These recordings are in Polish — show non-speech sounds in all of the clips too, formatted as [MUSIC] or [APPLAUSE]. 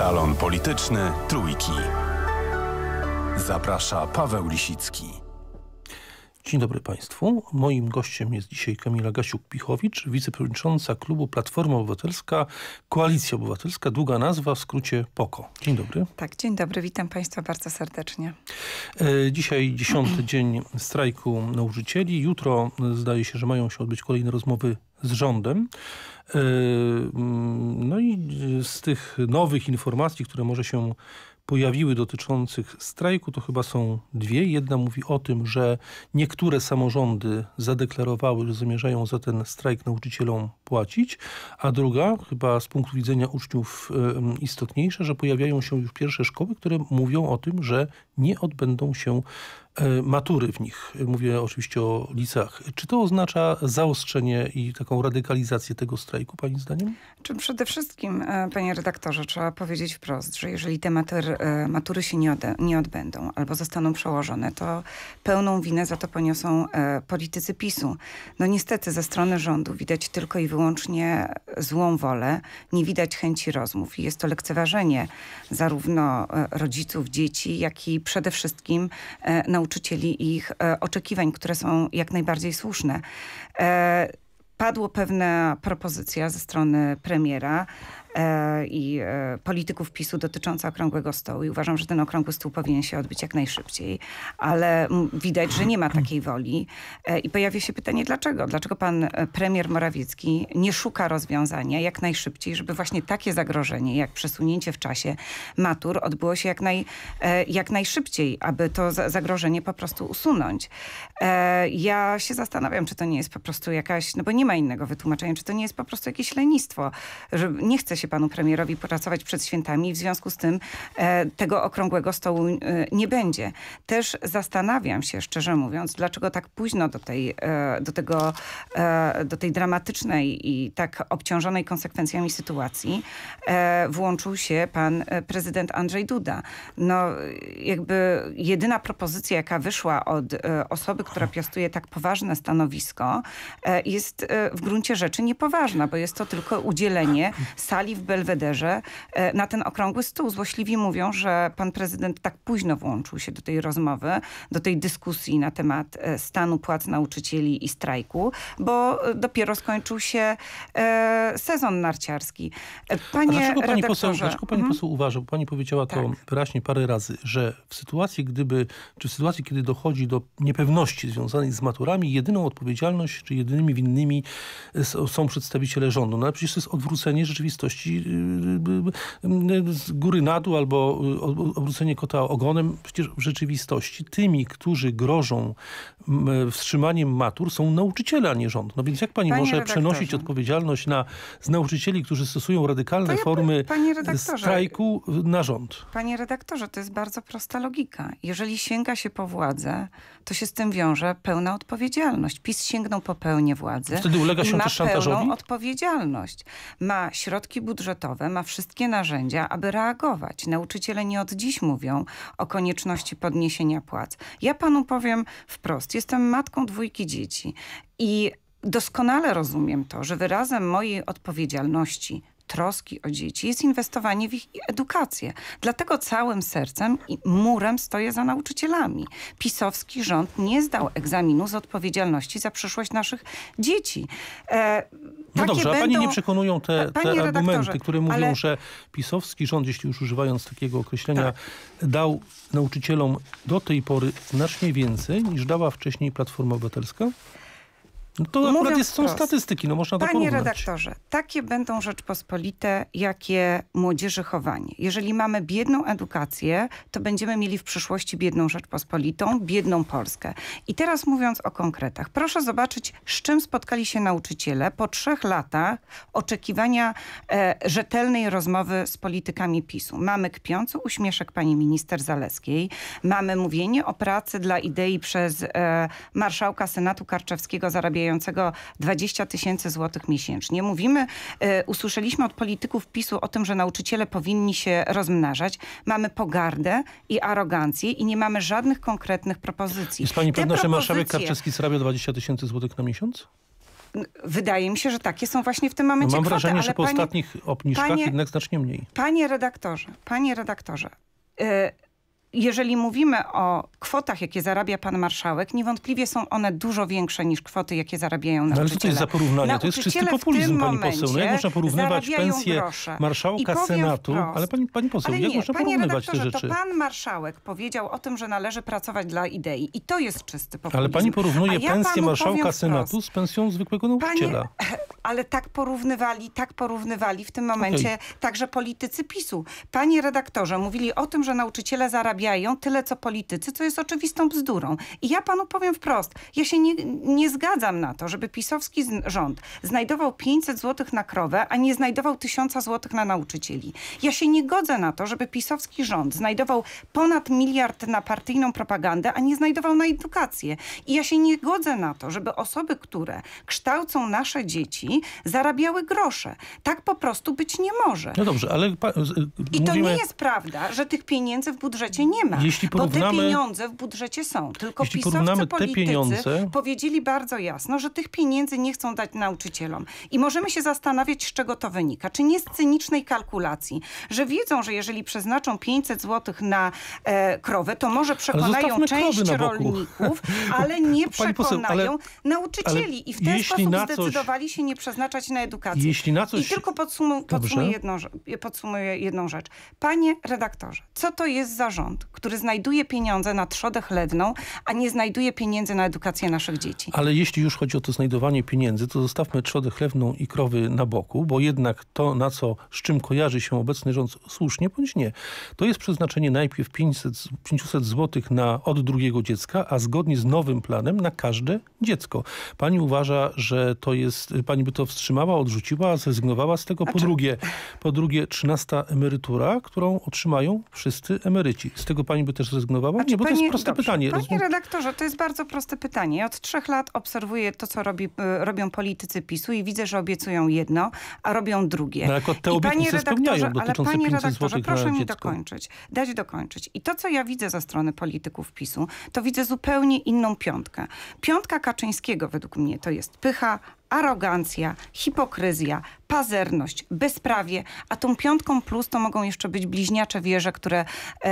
Salon Polityczny Trójki. Zaprasza Paweł Lisicki. Dzień dobry Państwu. Moim gościem jest dzisiaj Kamila Gasiuk-Pichowicz, wiceprzewodnicząca klubu Platforma Obywatelska, Koalicja Obywatelska, długa nazwa, w skrócie POKO. Dzień dobry. Tak, dzień dobry. Witam Państwa bardzo serdecznie. E, dzisiaj dziesiąty [CLEARS THROAT] dzień strajku nauczycieli. Jutro zdaje się, że mają się odbyć kolejne rozmowy z rządem. E, mm, no i z tych nowych informacji, które może się pojawiły dotyczących strajku, to chyba są dwie. Jedna mówi o tym, że niektóre samorządy zadeklarowały, że zamierzają za ten strajk nauczycielom płacić, a druga, chyba z punktu widzenia uczniów e, istotniejsza, że pojawiają się już pierwsze szkoły, które mówią o tym, że nie odbędą się E, matury w nich. Mówię oczywiście o liceach. Czy to oznacza zaostrzenie i taką radykalizację tego strajku, pani zdaniem? Czy przede wszystkim, e, panie redaktorze, trzeba powiedzieć wprost, że jeżeli te e, matury się nie, od nie odbędą albo zostaną przełożone, to pełną winę za to poniosą politycy PiSu. No niestety ze strony rządu widać tylko i wyłącznie złą wolę, nie widać chęci rozmów. I jest to lekceważenie zarówno rodziców, dzieci, jak i przede wszystkim nauczycieli nauczycieli i ich e, oczekiwań, które są jak najbardziej słuszne. E, padło pewna propozycja ze strony premiera E, i e, polityków PiSu dotycząca okrągłego stołu i uważam, że ten okrągły stół powinien się odbyć jak najszybciej, ale widać, że nie ma takiej woli e, i pojawia się pytanie dlaczego? Dlaczego pan premier Morawiecki nie szuka rozwiązania jak najszybciej, żeby właśnie takie zagrożenie jak przesunięcie w czasie matur odbyło się jak, naj, jak najszybciej, aby to zagrożenie po prostu usunąć. Ja się zastanawiam, czy to nie jest po prostu jakaś, no bo nie ma innego wytłumaczenia, czy to nie jest po prostu jakieś lenistwo, że nie chce się panu premierowi pracować przed świętami w związku z tym e, tego okrągłego stołu e, nie będzie. Też zastanawiam się, szczerze mówiąc, dlaczego tak późno do tej, e, do tego, e, do tej dramatycznej i tak obciążonej konsekwencjami sytuacji e, włączył się pan e, prezydent Andrzej Duda. No jakby jedyna propozycja, jaka wyszła od osoby, która piastuje tak poważne stanowisko, jest w gruncie rzeczy niepoważna, bo jest to tylko udzielenie sali w Belwederze e, na ten okrągły stół. Złośliwi mówią, że pan prezydent tak późno włączył się do tej rozmowy, do tej dyskusji na temat e, stanu płac nauczycieli i strajku, bo e, dopiero skończył się sezon narciarski. Panie A dlaczego pani poseł, dlaczego pani mhm. uważa, bo pani powiedziała tak. to wyraźnie parę razy, że w sytuacji, gdyby, czy w sytuacji, kiedy dochodzi do niepewności związanej z maturami, jedyną odpowiedzialność, czy jedynymi winnymi są przedstawiciele rządu. No ale przecież to jest odwrócenie rzeczywistości Y, y, y, z góry na dół albo obrócenie kota ogonem. Przecież w rzeczywistości tymi, którzy grożą wstrzymaniem matur są nauczyciele, a nie rząd. No więc jak pani panie może redaktorze. przenosić odpowiedzialność na, z nauczycieli, którzy stosują radykalne ja, formy strajku na rząd? Panie redaktorze, to jest bardzo prosta logika. Jeżeli sięga się po władzę, to się z tym wiąże pełna odpowiedzialność. PiS sięgnął po pełnię władzy Wtedy ulega się i ma pełną odpowiedzialność. Ma środki budżetowe ma wszystkie narzędzia, aby reagować. Nauczyciele nie od dziś mówią o konieczności podniesienia płac. Ja panu powiem wprost, jestem matką dwójki dzieci i doskonale rozumiem to, że wyrazem mojej odpowiedzialności troski o dzieci jest inwestowanie w ich edukację. Dlatego całym sercem i murem stoję za nauczycielami. Pisowski rząd nie zdał egzaminu z odpowiedzialności za przyszłość naszych dzieci. E, no dobrze, będą... pani nie przekonują te, te argumenty, które mówią, ale... że pisowski rząd, jeśli już używając takiego określenia, tak. dał nauczycielom do tej pory znacznie więcej niż dała wcześniej Platforma Obywatelska? No to Mówiąc akurat jest, są wprost, statystyki, no można Panie to Panie redaktorze, takie będą Rzeczpospolite, jakie młodzieży chowanie. Jeżeli mamy biedną edukację, to będziemy mieli w przyszłości biedną Rzeczpospolitą, biedną Polskę. I teraz mówiąc o konkretach, proszę zobaczyć, z czym spotkali się nauczyciele po trzech latach oczekiwania e, rzetelnej rozmowy z politykami PiSu. Mamy kpiący uśmieszek pani minister Zaleskiej, mamy mówienie o pracy dla idei przez e, marszałka Senatu Karczewskiego zarabiającego zarabiającego 20 tysięcy złotych miesięcznie. Mówimy, e, usłyszeliśmy od polityków PiSu o tym, że nauczyciele powinni się rozmnażać. Mamy pogardę i arogancję i nie mamy żadnych konkretnych propozycji. Jest pani pewna, że marszałek Karczewski zarabia 20 tysięcy złotych na miesiąc? Wydaje mi się, że takie są właśnie w tym momencie no Mam wrażenie, że po panie, ostatnich obniżkach panie, jednak znacznie mniej. Panie redaktorze, panie redaktorze, yy, jeżeli mówimy o kwotach, jakie zarabia pan marszałek, niewątpliwie są one dużo większe niż kwoty, jakie zarabiają nauczyciele. No ale to jest za porównanie, to jest czysty populizm, pani poseł. No jak można porównywać pensję marszałka Senatu? Wprost, ale pani, pani poseł, ale jak można porównywać te rzeczy? to pan marszałek powiedział o tym, że należy pracować dla idei i to jest czysty populizm. Ale pani porównuje ja pensję marszałka Senatu z pensją zwykłego nauczyciela. Panie, [LAUGHS] ale tak porównywali, tak porównywali w tym momencie okay. także politycy PiSu. Panie redaktorze, mówili o tym, że nauczyciele zarabiają zarabiają tyle, co politycy, co jest oczywistą bzdurą. I ja panu powiem wprost, ja się nie, nie zgadzam na to, żeby pisowski rząd znajdował 500 zł na krowę, a nie znajdował 1000 zł na nauczycieli. Ja się nie godzę na to, żeby pisowski rząd znajdował ponad miliard na partyjną propagandę, a nie znajdował na edukację. I ja się nie godzę na to, żeby osoby, które kształcą nasze dzieci, zarabiały grosze. Tak po prostu być nie może. No dobrze, ale... I to mówimy... nie jest prawda, że tych pieniędzy w budżecie nie ma. Jeśli porównamy, bo te pieniądze w budżecie są. Tylko jeśli pisowcy politycy pieniądze... powiedzieli bardzo jasno, że tych pieniędzy nie chcą dać nauczycielom. I możemy się zastanawiać, z czego to wynika. Czy nie z cynicznej kalkulacji, że wiedzą, że jeżeli przeznaczą 500 zł na e, krowę, to może przekonają część rolników, [LAUGHS] ale nie przekonają poseł, ale, nauczycieli. Ale I w ten sposób coś, zdecydowali się nie przeznaczać na edukację. Jeśli na coś... I tylko podsumuję jedną, podsumuję jedną rzecz. Panie redaktorze, co to jest zarząd? który znajduje pieniądze na trzodę chlewną, a nie znajduje pieniędzy na edukację naszych dzieci. Ale jeśli już chodzi o to znajdowanie pieniędzy, to zostawmy trzodę chlewną i krowy na boku, bo jednak to, na co, z czym kojarzy się obecny rząd słusznie bądź nie, to jest przeznaczenie najpierw 500, 500 zł na, od drugiego dziecka, a zgodnie z nowym planem na każde dziecko. Pani uważa, że to jest, pani by to wstrzymała, odrzuciła, zrezygnowała z tego. Po znaczy- drugie, po drugie, trzynasta emerytura, którą otrzymają wszyscy emeryci. Z tego pani by też zrezygnowała? Znaczy, nie, bo to jest proste dobrze, pytanie. Panie redaktorze, to jest bardzo proste pytanie. Ja od trzech lat obserwuję to, co robi, e, robią politycy PiSu i widzę, że obiecują jedno, a robią drugie. No, jako te I panie redaktorze, ale panie redaktorze, proszę mi dokończyć, dać dokończyć. I to, co ja widzę ze strony polityków PiSu, to widzę zupełnie inną piątkę. Piątka Kaczyńskiego według mnie to jest pycha, arogancja, hipokryzja, pazerność, bezprawie, a tą piątką plus to mogą jeszcze być bliźniacze wieże, które, e,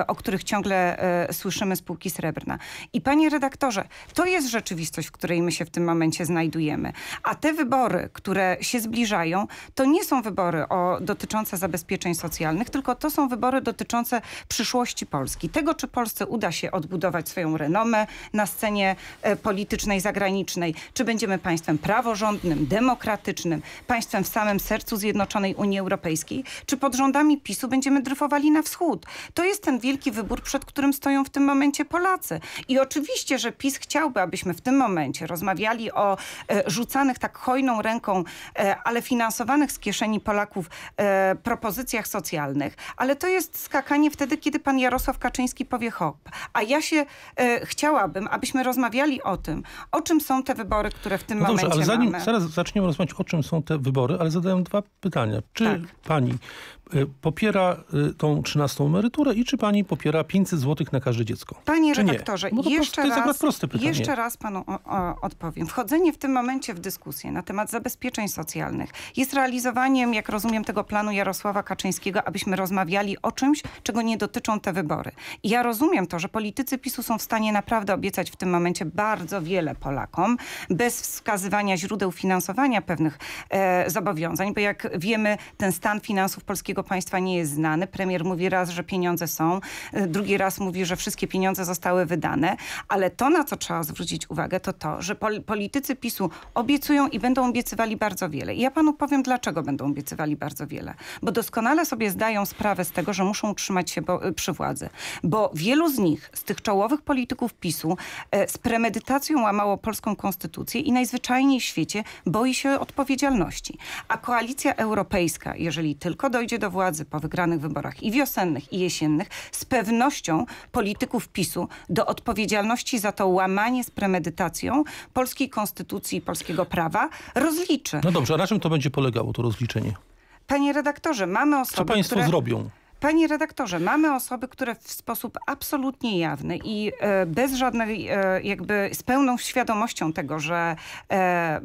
e, o których ciągle e, słyszymy z półki srebrna. I panie redaktorze, to jest rzeczywistość, w której my się w tym momencie znajdujemy. A te wybory, które się zbliżają, to nie są wybory o, dotyczące zabezpieczeń socjalnych, tylko to są wybory dotyczące przyszłości Polski. Tego, czy Polsce uda się odbudować swoją renomę na scenie politycznej, zagranicznej, czy będziemy państwem praworządnym, demokratycznym, państwem w samym sercu zjednoczonej Unii Europejskiej, czy pod rządami PiSu będziemy dryfowali na wschód. To jest ten wielki wybór, przed którym stoją w tym momencie Polacy. I oczywiście, że PiS chciałby, abyśmy w tym momencie rozmawiali o e, rzucanych tak hojną ręką, e, ale finansowanych z kieszeni Polaków e, propozycjach socjalnych, ale to jest skakanie wtedy, kiedy pan Jarosław Kaczyński powie hop. A ja się e, chciałabym, abyśmy rozmawiali o tym, o czym są te wybory, które w tym no dobrze, momencie ale zanim mamy. zaraz zaczniemy rozmawiać o czym są te wybory, ale zadałem dwa pytania. Czy tak. pani Y, popiera y, tą trzynastą emeryturę i czy pani popiera 500 zł na każde dziecko? Panie czy redaktorze, nie? Bo to jeszcze, raz, proste pytanie. jeszcze raz panu o, o, odpowiem. Wchodzenie w tym momencie w dyskusję na temat zabezpieczeń socjalnych jest realizowaniem, jak rozumiem, tego planu Jarosława Kaczyńskiego, abyśmy rozmawiali o czymś, czego nie dotyczą te wybory. I ja rozumiem to, że politycy PiSu są w stanie naprawdę obiecać w tym momencie bardzo wiele Polakom, bez wskazywania źródeł finansowania pewnych e, zobowiązań, bo jak wiemy, ten stan finansów polskiego polskiego państwa nie jest znany. Premier mówi raz, że pieniądze są, e, drugi raz mówi, że wszystkie pieniądze zostały wydane, ale to, na co trzeba zwrócić uwagę, to to, że pol politycy PiSu obiecują i będą obiecywali bardzo wiele. I ja panu powiem, dlaczego będą obiecywali bardzo wiele. Bo doskonale sobie zdają sprawę z tego, że muszą utrzymać się e, przy władzy. Bo wielu z nich, z tych czołowych polityków PiSu, e, z premedytacją łamało polską konstytucję i najzwyczajniej w świecie boi się odpowiedzialności. A koalicja europejska, jeżeli tylko dojdzie do do władzy po wygranych wyborach i wiosennych, i jesiennych, z pewnością polityków PiSu do odpowiedzialności za to łamanie z premedytacją polskiej konstytucji i polskiego prawa rozliczy. No dobrze, a na czym to będzie polegało, to rozliczenie? Panie redaktorze, mamy osoby, Co państwo które... zrobią? Panie redaktorze, mamy osoby, które w sposób absolutnie jawny i e, bez żadnej, e, jakby z pełną świadomością tego, że e,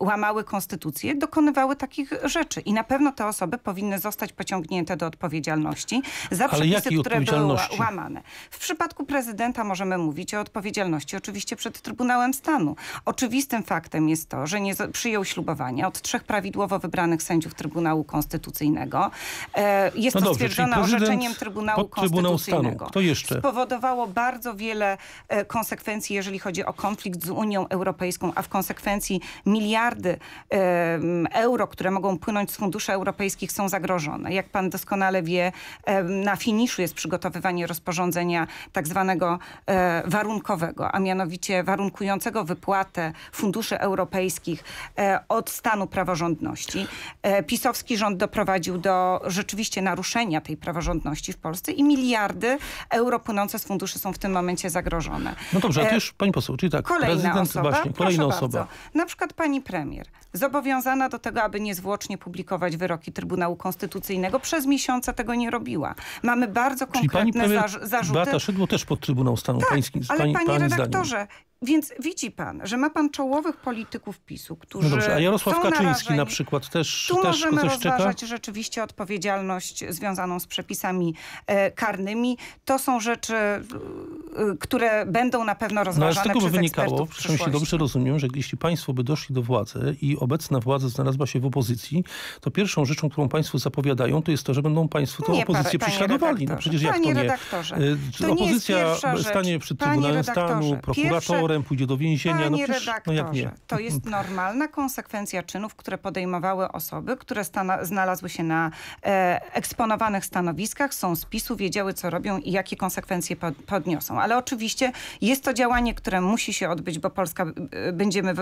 łamały konstytucję, dokonywały takich rzeczy. I na pewno te osoby powinny zostać pociągnięte do odpowiedzialności za przepisy, które były łamane. W przypadku prezydenta możemy mówić o odpowiedzialności oczywiście przed Trybunałem Stanu. Oczywistym faktem jest to, że nie przyjął ślubowania od trzech prawidłowo wybranych sędziów Trybunału Konstytucyjnego. Jest no to dobrze, stanowiona orzeczeniem Trybunału Konstytucyjnego. To Stanu. Kto jeszcze? Spowodowało bardzo wiele e, konsekwencji, jeżeli chodzi o konflikt z Unią Europejską, a w konsekwencji miliardy e, euro, które mogą płynąć z funduszy europejskich są zagrożone. Jak pan doskonale wie, e, na finiszu jest przygotowywanie rozporządzenia tak zwanego warunkowego, a mianowicie warunkującego wypłatę funduszy europejskich od stanu praworządności. Pisowski rząd doprowadził do rzeczywiście naruszenia tej praworządności w Polsce i miliardy euro płynące z funduszy są w tym momencie zagrożone. No dobrze, a to e, już pani poseł, czyli tak, kolejna prezydent, osoba, właśnie, kolejna osoba. Bardzo, na przykład pani premier zobowiązana do tego, aby niezwłocznie publikować wyroki Trybunału Konstytucyjnego. Przez miesiąca tego nie robiła. Mamy bardzo konkretne Czyli pani zarzuty. Beata Szydło też pod Trybunał Stanu. Tak, pański, ale panie pani redaktorze, zdaniem więc widzi pan, że ma pan czołowych polityków PiSu, no którzy no dobrze, a Jarosław Kaczyński na przykład też, tu też możemy coś rozważać czeka? rzeczywiście odpowiedzialność związaną z przepisami e, karnymi. To są rzeczy, e, które będą na pewno rozważane no, ale z tego by wynikało, w się dobrze rozumiem, że jeśli państwo by doszli do władzy i obecna władza znalazła się w opozycji, to pierwszą rzeczą, którą państwo zapowiadają, to jest to, że będą państwo tę opozycję panie prześladowali. Panie no przecież jak to nie? Redaktorze, e, to nie opozycja stanie przed Trybunałem Stanu, prokuratorem, potworem, pójdzie do więzienia. No panie no przecież, redaktorze, no jak nie. to jest normalna konsekwencja czynów, które podejmowały osoby, które znalazły się na e, eksponowanych stanowiskach, są z PiSu, wiedziały co robią i jakie konsekwencje pod, podniosą. Ale oczywiście jest to działanie, które musi się odbyć, bo Polska e, będziemy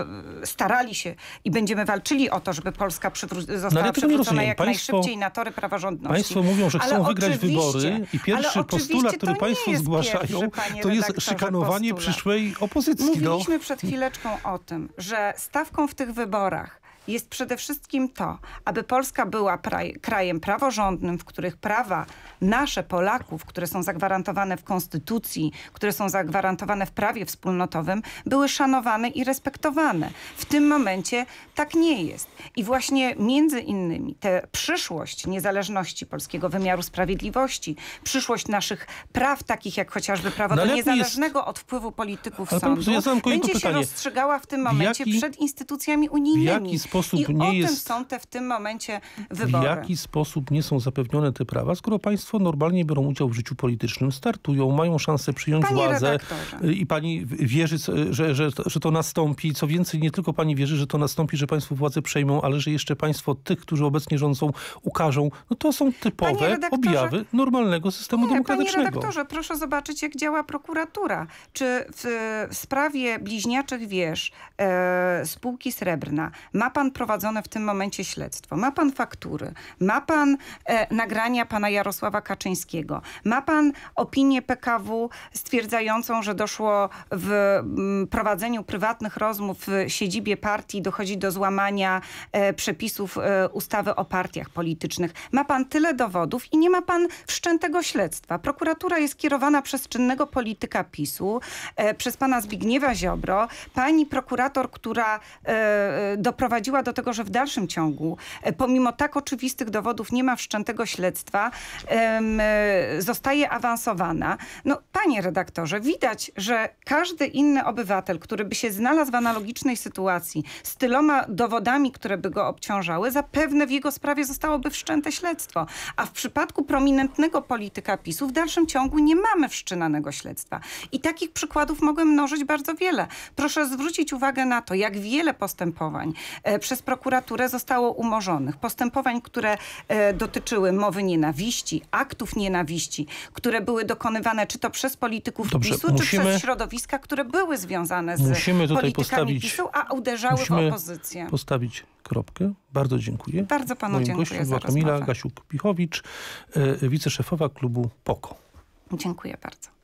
starali się i będziemy walczyli o to, żeby Polska została no, przywrócona jak państwo, najszybciej na tory praworządności. Państwo mówią, że chcą ale wygrać wybory i pierwszy postulat, który państwo zgłaszają, pierwszy, to jest szykanowanie postulat. przyszłej opozycji no. Mówiliśmy przed chwileczką o tym, że stawką w tych wyborach jest przede wszystkim to, aby Polska była krajem praworządnym, w których prawa nasze Polaków, które są zagwarantowane w Konstytucji, które są zagwarantowane w prawie wspólnotowym, były szanowane i respektowane. W tym momencie tak nie jest. I właśnie między innymi tę przyszłość niezależności polskiego wymiaru sprawiedliwości, przyszłość naszych praw, takich jak chociażby prawo no, do niezależnego jest... od wpływu polityków sądu, ja będzie się pytanie. rozstrzygała w tym momencie jaki... przed instytucjami unijnymi sposób I nie o jest... są te w tym momencie wybory. W jaki sposób nie są zapewnione te prawa, skoro państwo normalnie biorą udział w życiu politycznym, startują, mają szansę przyjąć Panie władzę redaktorze. i pani wierzy, że, że, że to nastąpi. Co więcej, nie tylko pani wierzy, że to nastąpi, że państwo władzę przejmą, ale że jeszcze państwo tych, którzy obecnie rządzą, ukażą. No to są typowe objawy normalnego systemu nie, demokratycznego. Panie redaktorze, proszę zobaczyć, jak działa prokuratura. Czy w, w sprawie bliźniaczych wież e, spółki Srebrna ma pan pan prowadzone w tym momencie śledztwo, ma pan faktury, ma pan e, nagrania pana Jarosława Kaczyńskiego, ma pan opinię PKW stwierdzającą, że doszło w m, mm, prowadzeniu prywatnych rozmów w siedzibie partii, dochodzi do złamania e, przepisów e, ustawy o partiach politycznych. Ma pan tyle dowodów i nie ma pan wszczętego śledztwa. Prokuratura jest kierowana przez czynnego polityka PiSu, e, przez pana Zbigniewa Ziobro. Pani prokurator, która e, e, doprowadziła doprowadziła do tego, że w dalszym ciągu, e, pomimo tak oczywistych dowodów, nie ma wszczętego śledztwa, e, zostaje awansowana. No, panie redaktorze, widać, że każdy inny obywatel, który by się znalazł w analogicznej sytuacji, z tyloma dowodami, które by go obciążały, zapewne w jego sprawie zostałoby wszczęte śledztwo. A w przypadku prominentnego polityka PiSu w dalszym ciągu nie mamy wszczynanego śledztwa. I takich przykładów mogłem mnożyć bardzo wiele. Proszę zwrócić uwagę na to, jak wiele postępowań e, przez prokuraturę zostało umorzonych. Postępowań, które e, dotyczyły mowy nienawiści, aktów nienawiści, które były dokonywane czy to przez polityków Dobrze, PiSu, musimy, czy przez środowiska, które były związane z musimy tutaj politykami postawić, PiSu, a uderzały w opozycję. postawić kropkę. Bardzo dziękuję. Bardzo panu Moim dziękuję gościem była Kamila Gasiuk-Pichowicz, e, wiceszefowa klubu POKO. Dziękuję bardzo.